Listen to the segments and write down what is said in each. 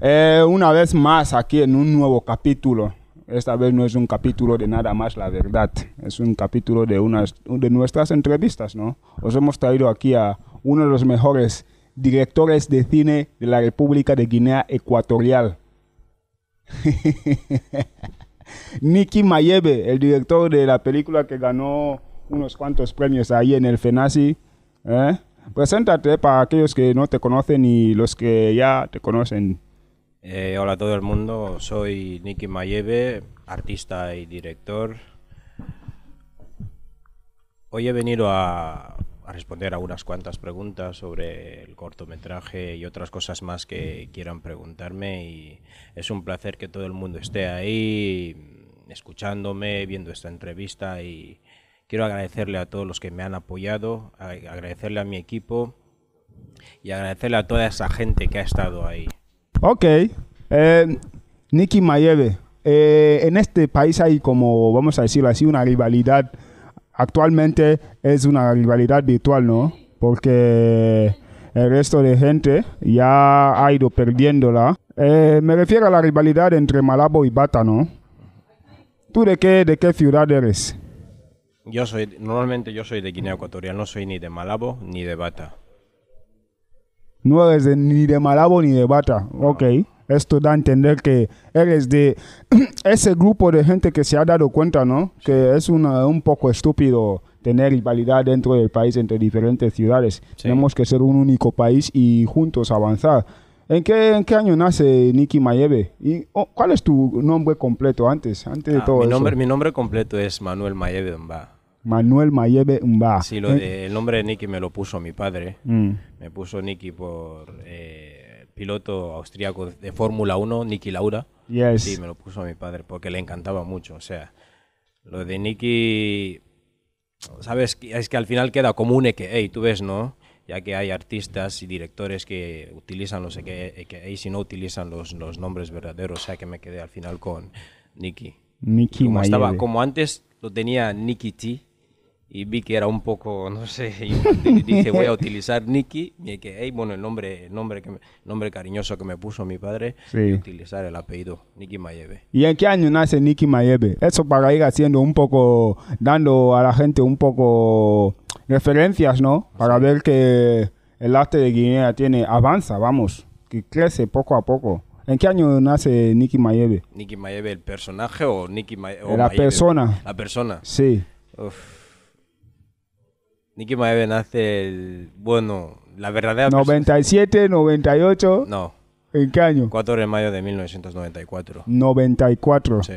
Eh, una vez más aquí en un nuevo capítulo. Esta vez no es un capítulo de nada más la verdad, es un capítulo de, unas, de nuestras entrevistas, ¿no? Os hemos traído aquí a uno de los mejores directores de cine de la República de Guinea Ecuatorial. Nicky Mayebe, el director de la película que ganó unos cuantos premios ahí en el FENASI. ¿eh? Preséntate para aquellos que no te conocen y los que ya te conocen. Eh, hola a todo el mundo, soy Nicky Mayeve, artista y director. Hoy he venido a, responder a unas cuantas preguntas sobre el cortometraje y otras cosas más que quieran preguntarme y es un placer que todo el mundo esté ahí escuchándome, viendo esta entrevista y quiero agradecerle a todos los que me han apoyado, agradecerle a mi equipo y agradecerle a toda esa gente que ha estado ahí. Ok. Eh, Nicky Mayeve, eh, en este país hay como, vamos a decirlo así, una rivalidad. Actualmente es una rivalidad virtual, ¿no? Porque el resto de gente ya ha ido perdiéndola. Eh, me refiero a la rivalidad entre Malabo y Bata, ¿no? ¿Tú de qué, de qué ciudad eres? Yo soy, normalmente yo soy de Guinea Ecuatorial, no soy ni de Malabo ni de Bata. No eres ni de Malabo ni de Bata. Ok. Esto da a entender que eres de ese grupo de gente que se ha dado cuenta, ¿no? Que es una, un poco estúpido tener rivalidad dentro del país entre diferentes ciudades. Tenemos que ser un único país y juntos avanzar. ¿En qué, año nace Nicky Mayebe? ¿Y oh, cuál es tu nombre completo antes, antes de ah, todo mi nombre, Mi nombre completo es Manuel Mayebe Mba. Manuel Mayebe Umba. Sí, lo eh. el nombre de Nicky me lo puso mi padre. Mm. Me puso Nicky por eh, piloto austriaco de Fórmula 1, Nicky Laura. Sí, me lo puso mi padre porque le encantaba mucho. O sea, lo de Nicky, ¿sabes? Es que al final queda común que, tú ves, ¿no? Ya que hay artistas y directores que utilizan los EKA si no utilizan los, nombres verdaderos. O sea, que me quedé al final con Nicky. Nicky como, estaba, como antes lo tenía Nicky T y vi que era un poco, no sé, y dije voy a utilizar Nicky, y que, bueno, el nombre, nombre, que nombre cariñoso que me puso mi padre, sí. utilizar el apellido Nicky Mayebe. ¿Y en qué año nace Nicky Mayebe? Eso para ir haciendo un poco, dando a la gente un poco referencias, ¿no? Para ver que el arte de Guinea tiene, avanza, vamos, que crece poco a poco. ¿En qué año nace Nicky Mayebe? Nicky Mayebe, el personaje o Nicky La persona. La persona. Sí. Uf. Nicky Maeve nace el. Bueno, la verdadera. 97, 98. No. ¿En qué año? 4 de mayo de 1994. 94. Sí.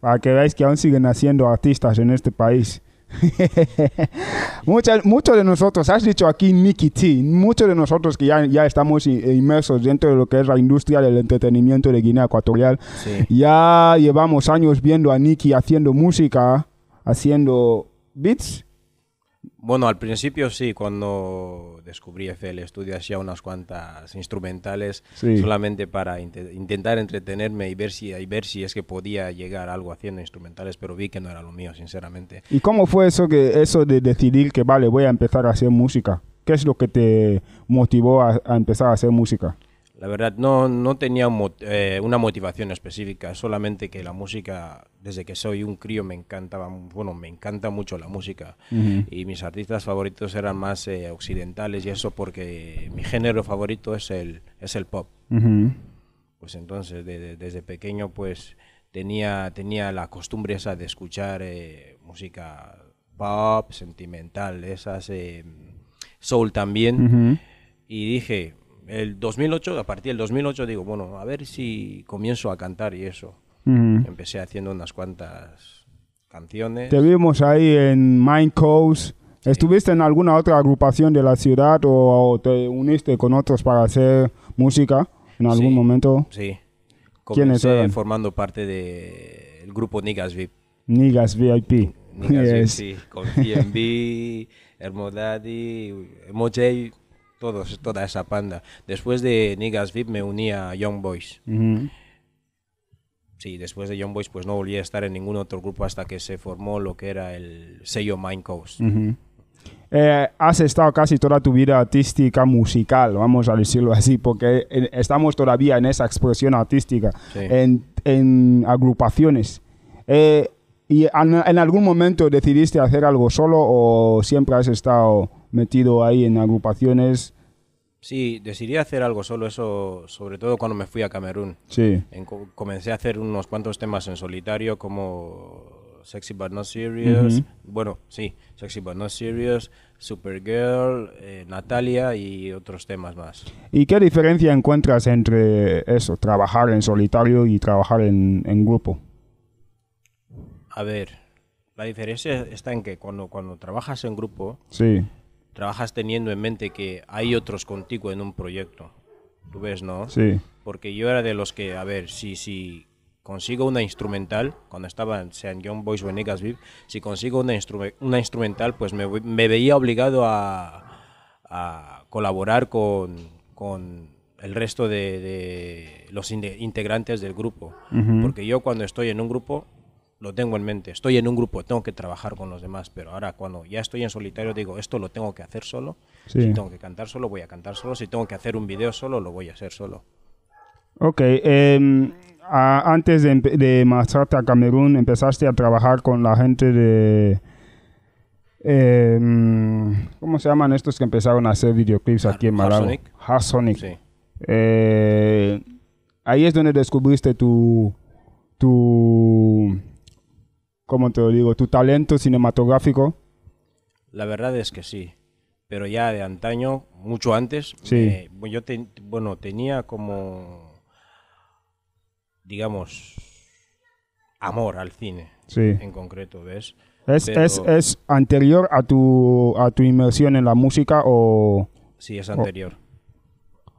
Para que veáis que aún siguen haciendo artistas en este país. muchos, muchos de nosotros, has dicho aquí Nicky T, muchos de nosotros que ya, estamos inmersos dentro de lo que es la industria del entretenimiento de Guinea Ecuatorial, ya llevamos años viendo a Nicky haciendo música, haciendo beats, bueno, al principio sí, cuando descubrí FL Studio hacía unas cuantas instrumentales solamente para intentar entretenerme y ver, si, ver si es que podía llegar algo haciendo instrumentales, pero vi que no era lo mío, sinceramente. ¿Y cómo fue eso, que, eso de decidir que, vale, voy a empezar a hacer música? ¿Qué es lo que te motivó a empezar a hacer música? La verdad, no, no tenía eh, una motivación específica, solamente que la música, desde que soy un crío, me encantaba, bueno, me encanta mucho la música. Y mis artistas favoritos eran más eh, occidentales y eso porque mi género favorito es el, es el pop. Pues entonces, desde pequeño, pues tenía, tenía la costumbre esa de escuchar eh, música pop, sentimental, esas soul también. Y dije, el 2008, a partir del 2008 digo, bueno, a ver si comienzo a cantar y eso. Empecé haciendo unas cuantas canciones. Te vimos ahí en Mind Coast. ¿Estuviste en alguna otra agrupación de la ciudad o, te uniste con otros para hacer música en algún momento? Sí. Comencé ¿Quiénes formando parte del el grupo Nigas VIP. Nigas VIP. Niggas VIP, sí. Con TMB, Hermodadi, Mojay todos, toda esa panda. Después de Niggas VIP me uní a Young Boys. Sí, después de Young Boys pues no volví a estar en ningún otro grupo hasta que se formó lo que era el sello Mind Coast. Eh, has estado casi toda tu vida artística musical, vamos a decirlo así, porque estamos todavía en esa expresión artística, en, agrupaciones. Eh, ¿Y en algún momento decidiste hacer algo solo o siempre has estado metido ahí en agrupaciones. Sí, decidí hacer algo solo, eso sobre todo cuando me fui a Camerún. Sí. comencé a hacer unos cuantos temas en solitario como Sexy But Not Serious, bueno, sí, Sexy But Not Serious, Supergirl, eh, Natalia y otros temas más. ¿Y qué diferencia encuentras entre eso, trabajar en solitario y trabajar en, grupo? A ver, la diferencia está en que cuando, cuando trabajas en grupo, sí trabajas teniendo en mente que hay otros contigo en un proyecto. ¿Tú ves, no? Sí. Porque yo era de los que, a ver, si, si consigo una instrumental, cuando estaba sean Young Boys o en si consigo una, instrumental, pues me, veía obligado a, colaborar con, con el resto de, los integrantes del grupo. Porque yo cuando estoy en un grupo, lo tengo en mente. Estoy en un grupo, tengo que trabajar con los demás, pero ahora cuando ya estoy en solitario digo, esto lo tengo que hacer solo. Si tengo que cantar solo, voy a cantar solo. Si tengo que hacer un video solo, lo voy a hacer solo. Ok, em, antes de, marcharte a Camerún, empezaste a trabajar con la gente de... Em, ¿Cómo se llaman estos que empezaron a hacer videoclips aquí en Malawi? Hassonic eh, ahí es donde descubriste tu... tu ¿cómo te digo? Tu talento cinematográfico. La verdad es que sí, pero ya de antaño, mucho antes, sí. Eh, yo bueno, tenía como, digamos, amor al cine sí. en concreto, ¿ves? ¿Es, anterior a tu, a tu inmersión en la música o...? Sí, es anterior.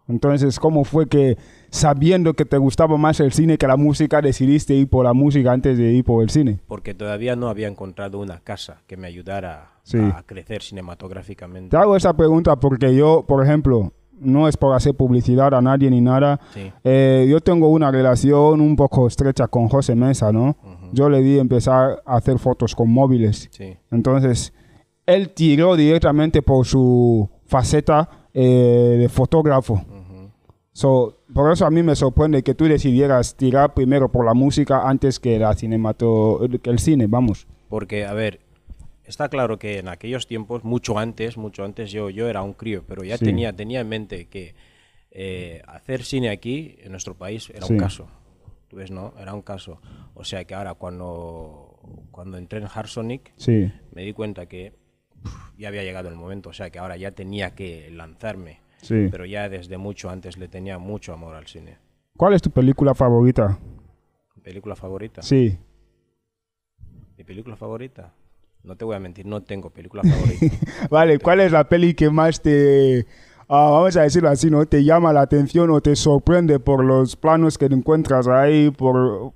entonces, ¿cómo fue que sabiendo que te gustaba más el cine que la música, decidiste ir por la música antes de ir por el cine? Porque todavía no había encontrado una casa que me ayudara a crecer cinematográficamente. Te hago esa pregunta porque yo, por ejemplo, no es por hacer publicidad a nadie ni nada. Eh, yo tengo una relación un poco estrecha con José Mesa, ¿no? Yo le di empezar a hacer fotos con móviles. Entonces, él tiró directamente por su faceta eh, de fotógrafo. Uh por eso a mí me sorprende que tú decidieras tirar primero por la música antes que, la el cine, vamos. Porque, a ver, está claro que en aquellos tiempos, mucho antes, mucho antes yo, yo era un crío, pero ya tenía, tenía en mente que eh, hacer cine aquí, en nuestro país, era un caso. Tú ves, ¿no? Era un caso. O sea que ahora cuando, cuando entré en Harsonic, me di cuenta que ya había llegado el momento. O sea que ahora ya tenía que lanzarme Sí. Pero ya desde mucho antes le tenía mucho amor al cine. ¿Cuál es tu película favorita? ¿Mi película favorita? Sí. ¿Mi película favorita? No te voy a mentir, no tengo película favorita. vale, ¿cuál es la peli que más te... Ah, vamos a decirlo así, ¿no? Te llama la atención o te sorprende por los planos que encuentras ahí, por...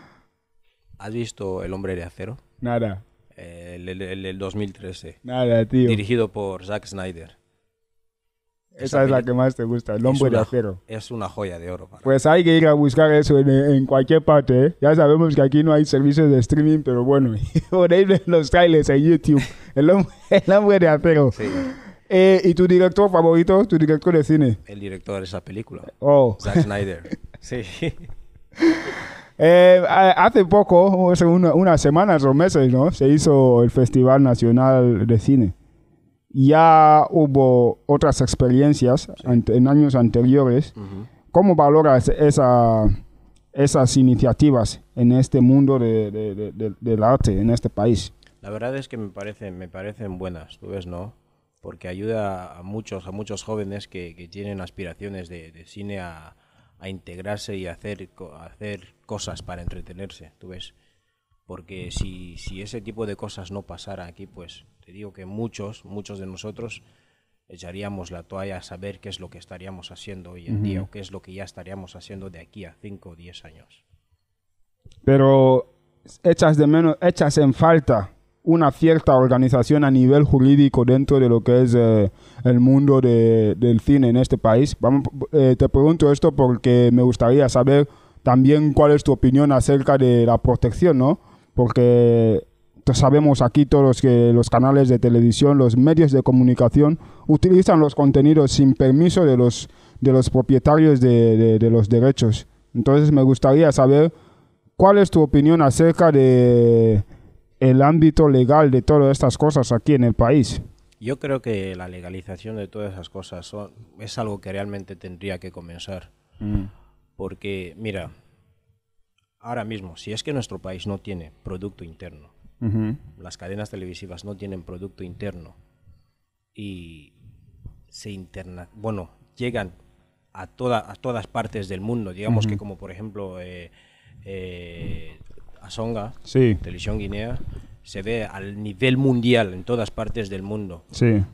¿Has visto El Hombre de Acero? Nada. Eh, el, 2013. Nada, tío. Dirigido por Zack Snyder. Esa, es la que más te gusta, El hombre de acero. Es una joya de oro. pues hay que ir a buscar eso en, cualquier parte. ¿eh? Ya sabemos que aquí no hay servicios de streaming, pero bueno, podéis ver los trailers en YouTube. El hombre, de acero. Eh, ¿Y tu director favorito? ¿Tu director de cine? El director de esa película. Oh. Zack Snyder. sí. Eh, hace poco, unas semanas o meses, ¿no? Se hizo el Festival Nacional de Cine ya hubo otras experiencias en años anteriores. ¿Cómo valoras esa, esas iniciativas en este mundo de, del arte, en este país? La verdad es que me parecen, me parecen buenas, tú ves, ¿no? Porque ayuda a muchos, a muchos jóvenes que, tienen aspiraciones de, cine a, integrarse y hacer, hacer cosas para entretenerse, tú ves porque si, ese tipo de cosas no pasara aquí, pues te digo que muchos, muchos de nosotros echaríamos la toalla a saber qué es lo que estaríamos haciendo hoy en día o qué es lo que ya estaríamos haciendo de aquí a 5 o 10 años. Pero echas de menos, echas en falta una cierta organización a nivel jurídico dentro de lo que es eh, el mundo del cine en este país. Vamos, eh, te pregunto esto porque me gustaría saber también cuál es tu opinión acerca de la protección, ¿no? porque sabemos aquí todos que los canales de televisión, los medios de comunicación utilizan los contenidos sin permiso de los, de los propietarios de, de, los derechos. Entonces me gustaría saber cuál es tu opinión acerca de el ámbito legal de todas estas cosas aquí en el país. Yo creo que la legalización de todas esas cosas es algo que realmente tendría que comenzar. Mm. Porque, mira, ahora mismo, si es que nuestro país no tiene producto interno, las cadenas televisivas no tienen producto interno y se interna, bueno, llegan a, a todas partes del mundo, digamos que como por ejemplo eh, eh, Asonga, Televisión Guinea, se ve al nivel mundial en todas partes del mundo.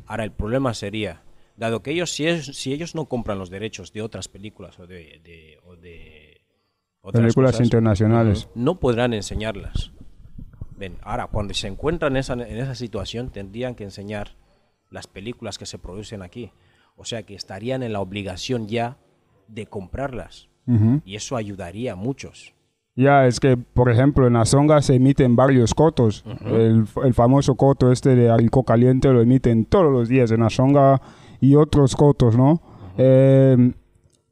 Ahora el problema sería, dado que ellos, si, si ellos no compran los derechos de otras películas o de películas internacionales. No podrán enseñarlas. ahora, cuando se encuentran en esa, situación, tendrían que enseñar las películas que se producen aquí. O sea que estarían en la obligación ya de comprarlas. Y eso ayudaría a muchos. Ya, es que, por ejemplo, en Asonga se emiten varios cotos. el, famoso coto este de Arico Caliente lo emiten todos los días en Asonga y otros cotos, ¿no?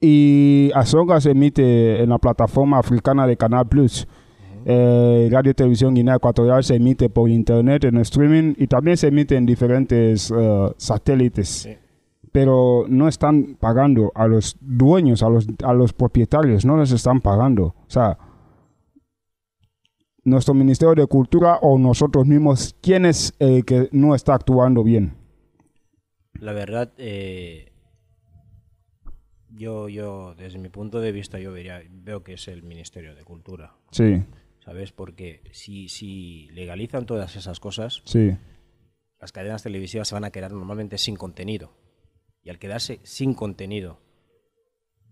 y Azonga se emite en la plataforma africana de Canal Plus. Eh, Radio Televisión Guinea Ecuatorial se emite por internet, en streaming y también se emite en diferentes eh, satélites. Pero no están pagando a los dueños, a los, propietarios, no les están pagando. O sea, nuestro Ministerio de Cultura o nosotros mismos, ¿quién es el que no está actuando bien? La verdad, eh, yo, yo, desde mi punto de vista, yo vería, veo que es el Ministerio de Cultura. Sí. ¿Sabes? Porque si, si legalizan todas esas cosas, sí. las cadenas televisivas se van a quedar normalmente sin contenido. Y al quedarse sin contenido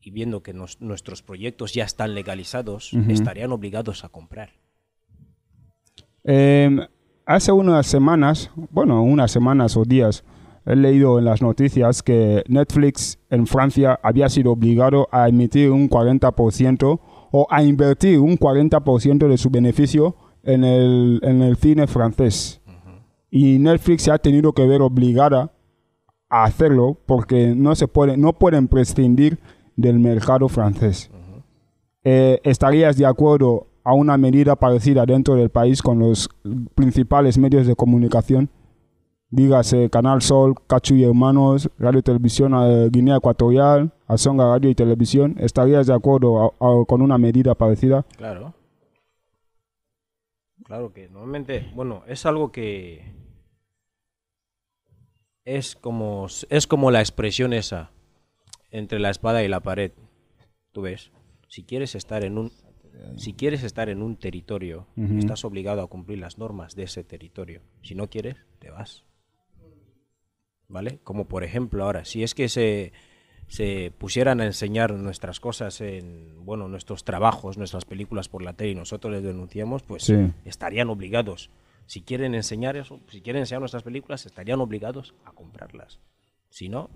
y viendo que nuestros proyectos ya están legalizados, estarían obligados a comprar. Em, hace unas semanas, bueno, unas semanas o días, he leído en las noticias que Netflix en Francia había sido obligado a emitir un 40% o a invertir un 40% de su beneficio en el, en el cine francés. Y Netflix se ha tenido que ver obligada a hacerlo porque no, se puede, no pueden prescindir del mercado francés. Eh, ¿Estarías de acuerdo a una medida parecida dentro del país con los principales medios de comunicación? dígase Canal Sol, Cachu y Hermanos, Radio Televisión de eh, Guinea Ecuatorial, Azonga Radio y Televisión, ¿estarías de acuerdo con una medida parecida? Claro. Claro que normalmente, bueno, es algo que es como, es como la expresión esa, entre la espada y la pared, tú ves. Si quieres estar en un, si quieres estar en un territorio, estás obligado a cumplir las normas de ese territorio. Si no quieres, te vas. ¿vale? Como por ejemplo ahora, si es que se, se pusieran a enseñar nuestras cosas en, bueno, nuestros trabajos, nuestras películas por la tele y nosotros les denunciamos, pues estarían obligados. Si quieren enseñar eso, si quieren enseñar nuestras películas, estarían obligados a comprarlas. Si no...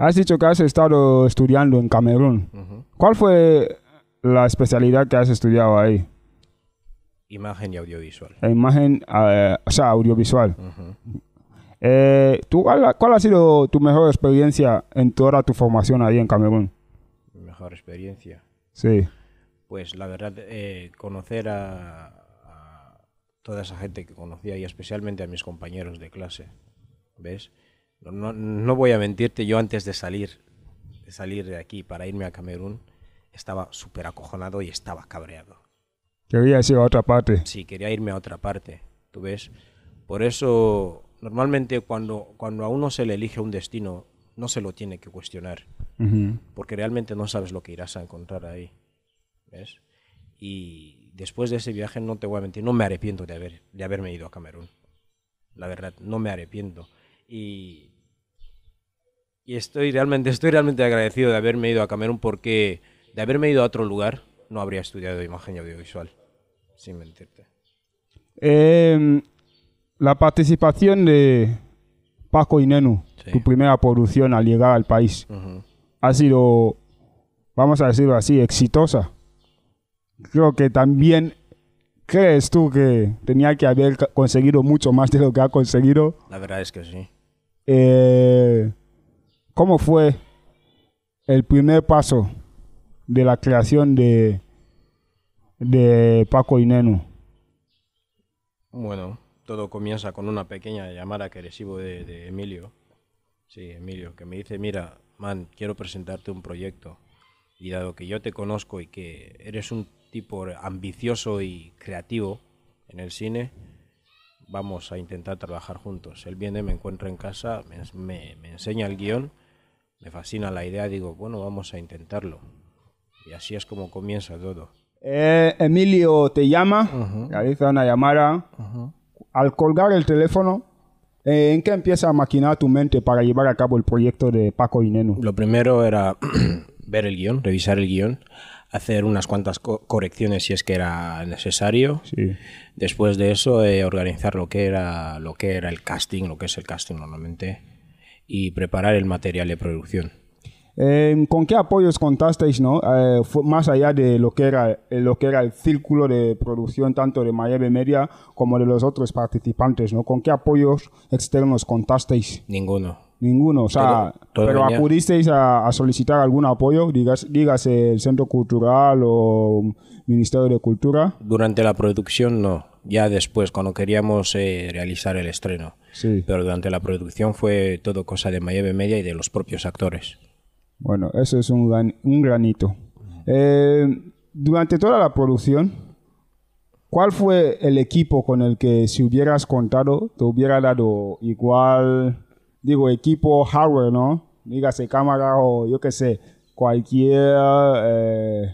Has dicho que has estado estudiando en Camerún. ¿Cuál fue la especialidad que has estudiado ahí? Imagen y audiovisual. imagen, eh, o sea, audiovisual. Eh, ¿tú, cuál, ha sido tu mejor experiencia en toda tu formación ahí en Camerún? Mi mejor experiencia. Sí. Pues la verdad, eh, conocer a, toda esa gente que conocía y especialmente a mis compañeros de clase. ¿Ves? No, voy a mentirte, yo antes de salir, de salir de aquí para irme a Camerún, estaba súper acojonado y estaba cabreado. Querías ir a otra parte. Sí, quería irme a otra parte, tú ves. Por eso Normalmente cuando, cuando a uno se le elige un destino, no se lo tiene que cuestionar, porque realmente no sabes lo que irás a encontrar ahí. ¿Ves? Y después de ese viaje, no te voy a mentir, no me arrepiento de, haber, de haberme ido a Camerún. La verdad, no me arrepiento. Y, y estoy, realmente, estoy realmente agradecido de haberme ido a Camerún porque de haberme ido a otro lugar no habría estudiado imagen audiovisual, sin mentirte. Eh, la participación de Paco y Nenu, tu primera producción al llegar al país, ha sido, vamos a decirlo así, exitosa. Creo que también crees tú que tenía que haber conseguido mucho más de lo que ha conseguido. La verdad es que sí. Eh, ¿Cómo fue el primer paso de la creación de, de Paco y Nenu? Bueno, todo comienza con una pequeña llamada que recibo de, Emilio. Sí, Emilio, que me dice, mira, man, quiero presentarte un proyecto. Y dado que yo te conozco y que eres un tipo ambicioso y creativo en el cine, vamos a intentar trabajar juntos. Él viene, me encuentra en casa, me, enseña el guión, me fascina la idea, digo, bueno, vamos a intentarlo. Y así es como comienza todo. Eh, Emilio te llama, realiza una llamada, al colgar el teléfono, eh, ¿en qué empieza a maquinar tu mente para llevar a cabo el proyecto de Paco y Neno? Lo primero era ver el guión, revisar el guión, hacer unas cuantas correcciones si es que era necesario. Después de eso, eh, organizar lo que, era, lo que era el casting, lo que es el casting normalmente, y preparar el material de producción. Em, ¿Con qué apoyos contasteis, no? Eh, más allá de lo que, era, eh, lo que era el círculo de producción tanto de Mayeve Media como de los otros participantes, ¿no? ¿Con qué apoyos externos contasteis? Ninguno. Ninguno, o sea, pero, acudisteis a, solicitar algún apoyo, digas, dígase el Centro Cultural o Ministerio de Cultura. Durante la producción no, ya después, cuando queríamos eh, realizar el estreno. Sí. Pero durante la producción fue todo cosa de Mayeve Media y de los propios actores. Bueno, eso es un, granito. Eh, durante toda la producción, ¿cuál fue el equipo con el que si hubieras contado te hubiera dado igual, digo, equipo hardware, ¿no? Dígase cámara o yo qué sé, cualquier eh,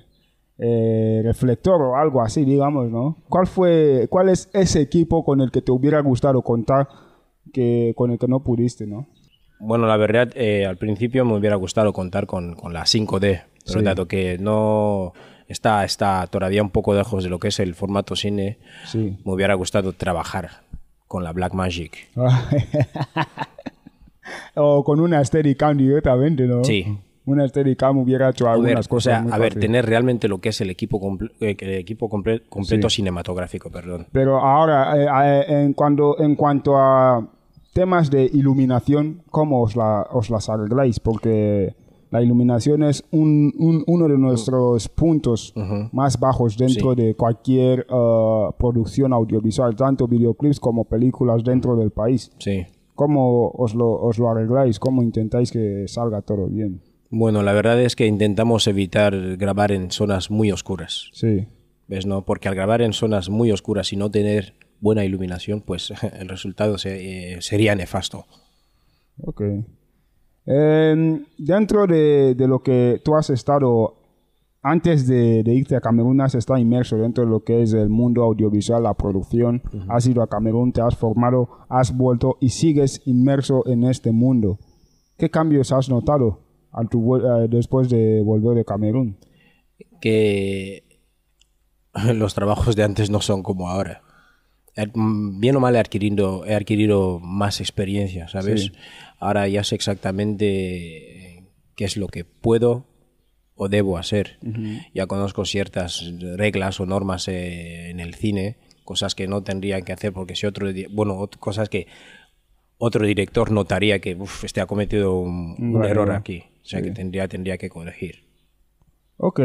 eh, reflector o algo así, digamos, ¿no? ¿Cuál fue, cuál es ese equipo con el que te hubiera gustado contar que con el que no pudiste, ¿no? Bueno, la verdad, eh, al principio me hubiera gustado contar con, con la 5D, pero dado que no está, está todavía un poco lejos de lo que es el formato cine, sí. me hubiera gustado trabajar con la Black Magic. o con una Steadicam directamente, ¿no? Sí. Una Steadicam hubiera hecho algunas cosas. a ver, tener realmente lo que es el equipo, eh, el equipo completo cinematográfico, perdón. Pero ahora, eh, en, cuando, en cuanto a temas de iluminación, ¿cómo os, la, os las arregláis? Porque la iluminación es uno de nuestros puntos más bajos dentro de cualquier eh, producción audiovisual, tanto videoclips como películas dentro del país. Sí. ¿Cómo os lo, os lo arregláis? ¿Cómo intentáis que salga todo bien? Bueno, la verdad es que intentamos evitar grabar en zonas muy oscuras. Sí. ¿Ves? No? Porque al grabar en zonas muy oscuras y no tener buena iluminación, pues el resultado eh, sería nefasto. Ok. Em, dentro de, lo que tú has estado, antes de, irte a Camerún, has estado inmerso dentro de lo que es el mundo audiovisual, la producción, has ido a Camerún, te has formado, has vuelto y sigues inmerso en este mundo. ¿Qué cambios has notado eh, después de volver de Camerún? Que los trabajos de antes no son como ahora. Mm, bien o mal he adquirido, he adquirido más experiencia, ¿sabes? Ahora ya sé exactamente qué es lo que puedo o debo hacer. Ya conozco ciertas reglas o normas eh, en el cine, cosas que no tendría que hacer porque si otro, bueno, cosas que otro director notaría que uf, este ha cometido un, error aquí, o sea que tendría, tendría que corregir. Ok.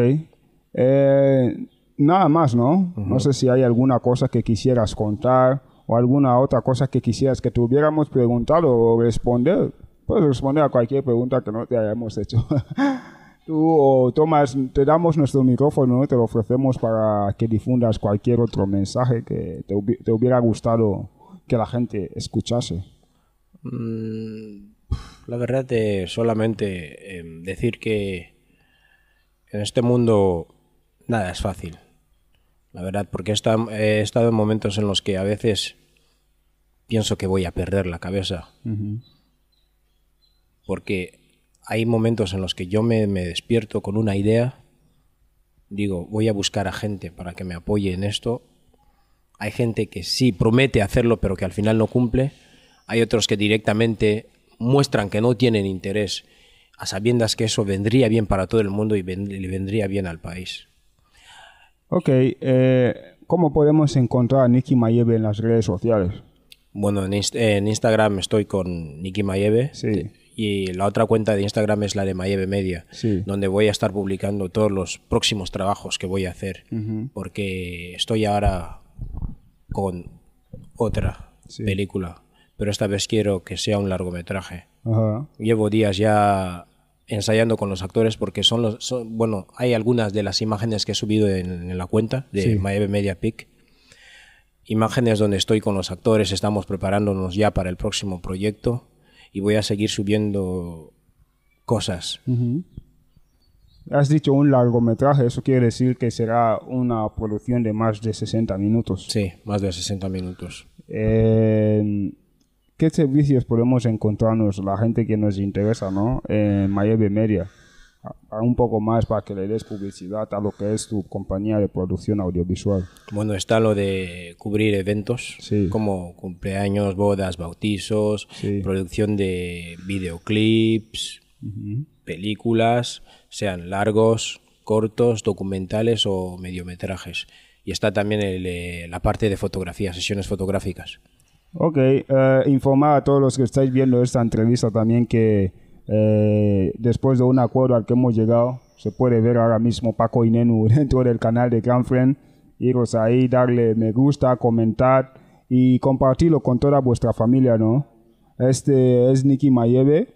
Eh, nada más, ¿no? No sé si hay alguna cosa que quisieras contar o alguna otra cosa que quisieras que te hubiéramos preguntado o responder. Puedes responder a cualquier pregunta que no te hayamos hecho. Tú o Tomás, te damos nuestro micrófono, te lo ofrecemos para que difundas cualquier otro mensaje que te, hubiera gustado que la gente escuchase. Mm, la verdad es solamente em, decir que en este mundo nada es fácil la verdad, porque he estado en momentos en los que a veces pienso que voy a perder la cabeza. Porque hay momentos en los que yo me, despierto con una idea, digo, voy a buscar a gente para que me apoye en esto. Hay gente que sí promete hacerlo, pero que al final no cumple. Hay otros que directamente muestran que no tienen interés, a sabiendas que eso vendría bien para todo el mundo y le vendría bien al país. Ok, eh, ¿cómo podemos encontrar a Nicky Mayeve en las redes sociales? Bueno, en, Instagram estoy con Nicky Mayeve Y la otra cuenta de Instagram es la de Mayeve Media, donde voy a estar publicando todos los próximos trabajos que voy a hacer, porque estoy ahora con otra película, pero esta vez quiero que sea un largometraje. Llevo días ya ensayando con los actores porque son los bueno hay algunas de las imágenes que he subido en, la cuenta de Maeve Media Pic imágenes donde estoy con los actores estamos preparándonos ya para el próximo proyecto y voy a seguir subiendo cosas has dicho un largometraje eso quiere decir que será una producción de más de 60 minutos sí más de 60 minutos eh, ¿Qué servicios podemos encontrarnos la gente que nos interesa, ¿no? En eh, Miami Media. un poco más para que le des publicidad a lo que es tu compañía de producción audiovisual. Bueno, está lo de cubrir eventos como cumpleaños, bodas, bautizos, producción de videoclips, películas, sean largos, cortos, documentales o mediometrajes. Y está también eh, la parte de fotografía, sesiones fotográficas. Ok, eh, informar a todos los que estáis viendo esta entrevista también que eh, después de un acuerdo al que hemos llegado, se puede ver ahora mismo Paco Inenu dentro del canal de Grand Friend, iros ahí, darle me gusta, comentar y compartirlo con toda vuestra familia, ¿no? Este es Nicky Mayebe,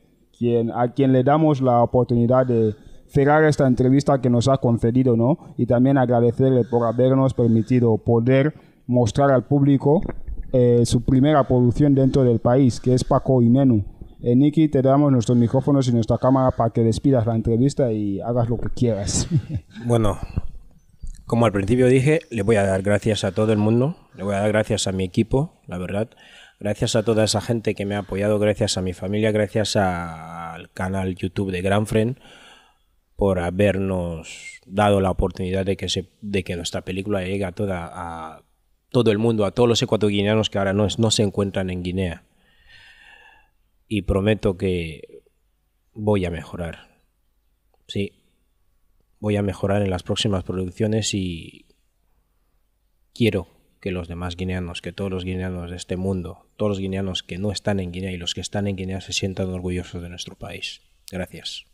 a quien le damos la oportunidad de cerrar esta entrevista que nos ha concedido, Y también agradecerle por habernos permitido poder mostrar al público eh, su primera producción dentro del país, que es Paco y Nenu. Eh, Nicky, te damos nuestros micrófonos y nuestra cámara para que despidas la entrevista y hagas lo que quieras. Bueno, como al principio dije, le voy a dar gracias a todo el mundo, le voy a dar gracias a mi equipo, la verdad, gracias a toda esa gente que me ha apoyado, gracias a mi familia, gracias al canal YouTube de Grand Friend por habernos dado la oportunidad de que, se, nuestra película llegue a toda, a todo el mundo, a todos los ecuatorianos que ahora no, no se encuentran en Guinea. Y prometo que voy a mejorar. Sí, voy a mejorar en las próximas producciones y quiero que los demás guineanos, que todos los guineanos de este mundo, todos los guineanos que no están en Guinea y los que están en Guinea se sientan orgullosos de nuestro país. Gracias.